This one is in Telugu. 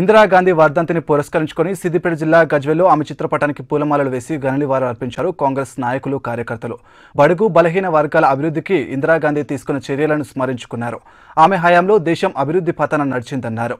ఇందిరాగాంధీ వర్ధంతిని పురస్కరించుకుని సిద్దిపేట జిల్లా గజ్వేలో ఆమె చిత్రపటానికి పూలమాలలు వేసి ఘననివారు అర్పించారు కాంగ్రెస్ నాయకులు కార్యకర్తలు బడుగు బలహీన వర్గాల అభివృద్ధికి ఇందిరాగాంధీ తీసుకున్న చర్యలను స్మరించుకున్నారు ఆమె హయాంలో దేశం అభివృద్ధి పతనం నడిచిందన్నారు